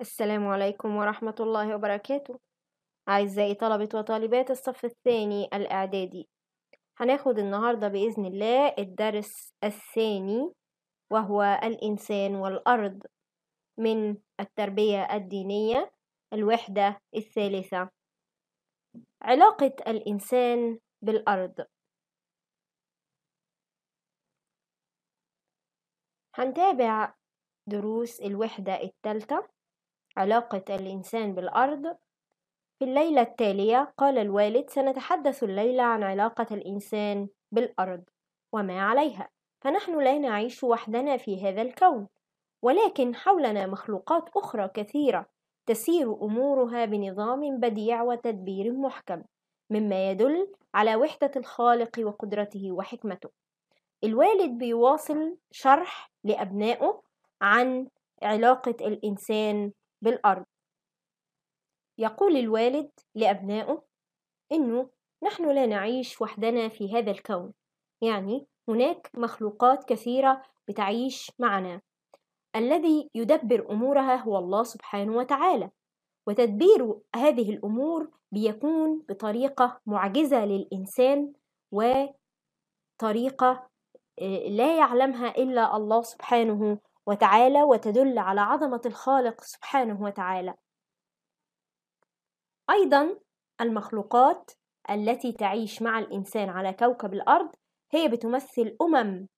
السلام عليكم ورحمة الله وبركاته أعزائي طلبة وطالبات الصف الثاني الإعدادي هناخد النهاردة بإذن الله الدرس الثاني وهو الإنسان والأرض من التربية الدينية الوحدة الثالثة علاقة الإنسان بالأرض هنتابع دروس الوحدة الثالثة علاقة الإنسان بالأرض في الليلة التالية قال الوالد سنتحدث الليلة عن علاقة الإنسان بالأرض وما عليها فنحن لا نعيش وحدنا في هذا الكون ولكن حولنا مخلوقات أخرى كثيرة تسير أمورها بنظام بديع وتدبير محكم مما يدل على وحدة الخالق وقدرته وحكمته الوالد بيواصل شرح لأبنائه عن علاقة الإنسان بالأرض يقول الوالد لأبنائه إنه نحن لا نعيش وحدنا في هذا الكون يعني هناك مخلوقات كثيرة بتعيش معنا الذي يدبر أمورها هو الله سبحانه وتعالى وتدبير هذه الأمور بيكون بطريقة معجزة للإنسان وطريقة آه، لا يعلمها إلا الله سبحانه وتعالى وتدل على عظمة الخالق سبحانه وتعالى أيضا المخلوقات التي تعيش مع الإنسان على كوكب الأرض هي بتمثل أمم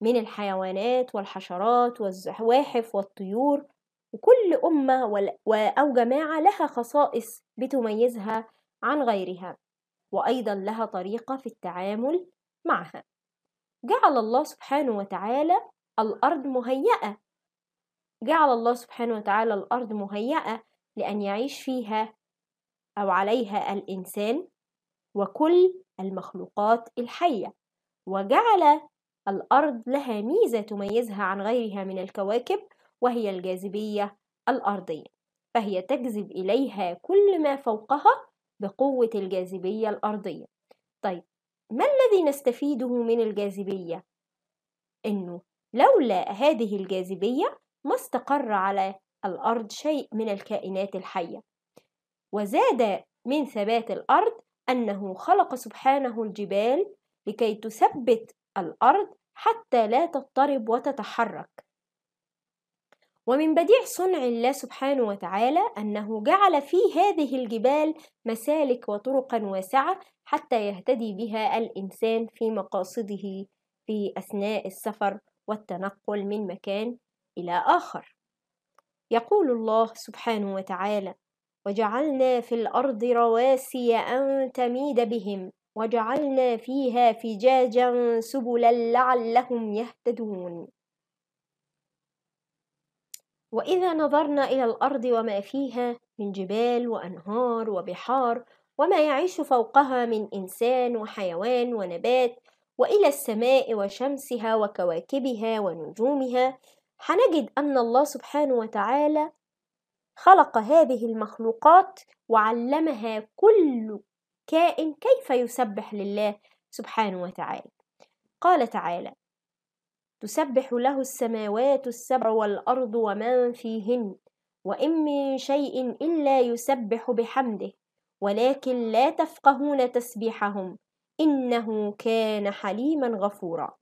من الحيوانات والحشرات والزواحف والطيور وكل أمة أو جماعة لها خصائص بتميزها عن غيرها وأيضا لها طريقة في التعامل معها جعل الله سبحانه وتعالى الأرض مهيئة جعل الله سبحانه وتعالى الأرض مهيئة لأن يعيش فيها أو عليها الإنسان وكل المخلوقات الحية وجعل الأرض لها ميزة تميزها عن غيرها من الكواكب وهي الجاذبية الأرضية فهي تجذب إليها كل ما فوقها بقوة الجاذبية الأرضية طيب ما الذي نستفيده من الجاذبية؟ إنه لولا هذه الجاذبية ما استقر على الأرض شيء من الكائنات الحية وزاد من ثبات الأرض أنه خلق سبحانه الجبال لكي تثبت الأرض حتى لا تضطرب وتتحرك ومن بديع صنع الله سبحانه وتعالى أنه جعل في هذه الجبال مسالك وطرقا واسعة حتى يهتدي بها الإنسان في مقاصده في أثناء السفر والتنقل من مكان إلى آخر يقول الله سبحانه وتعالى وجعلنا في الأرض رواسي أن تميد بهم وجعلنا فيها فجاجا سبلا لعلهم يهتدون واذا نظرنا الى الارض وما فيها من جبال وانهار وبحار وما يعيش فوقها من انسان وحيوان ونبات والى السماء وشمسها وكواكبها ونجومها هنجد ان الله سبحانه وتعالى خلق هذه المخلوقات وعلمها كل كائن كيف يسبح لله سبحانه وتعالى قال تعالى تسبح له السماوات السبع والارض ومن فيهن وان من شيء الا يسبح بحمده ولكن لا تفقهون تسبيحهم إنه كان حليما غفورا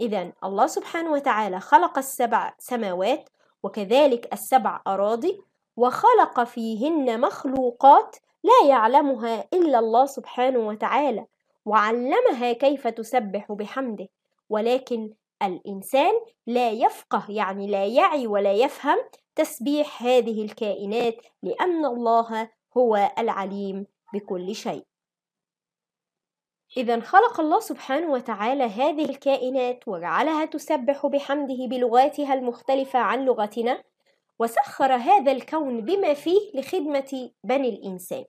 إذا الله سبحانه وتعالى خلق السبع سماوات وكذلك السبع أراضي وخلق فيهن مخلوقات لا يعلمها إلا الله سبحانه وتعالى وعلمها كيف تسبح بحمده ولكن الإنسان لا يفقه يعني لا يعي ولا يفهم تسبيح هذه الكائنات لأن الله هو العليم بكل شيء إذا خلق الله سبحانه وتعالى هذه الكائنات وجعلها تسبح بحمده بلغاتها المختلفة عن لغتنا وسخر هذا الكون بما فيه لخدمة بني الإنسان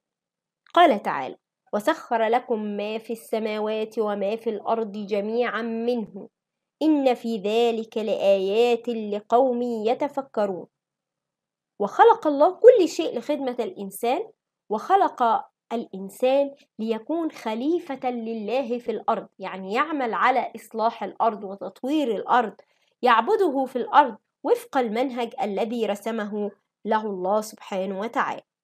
قال تعالى وسخر لكم ما في السماوات وما في الأرض جميعا منه إن في ذلك لآيات لقوم يتفكرون وخلق الله كل شيء لخدمة الإنسان وخلق الإنسان ليكون خليفة لله في الأرض يعني يعمل على إصلاح الأرض وتطوير الأرض يعبده في الأرض وفق المنهج الذي رسمه له الله سبحانه وتعالى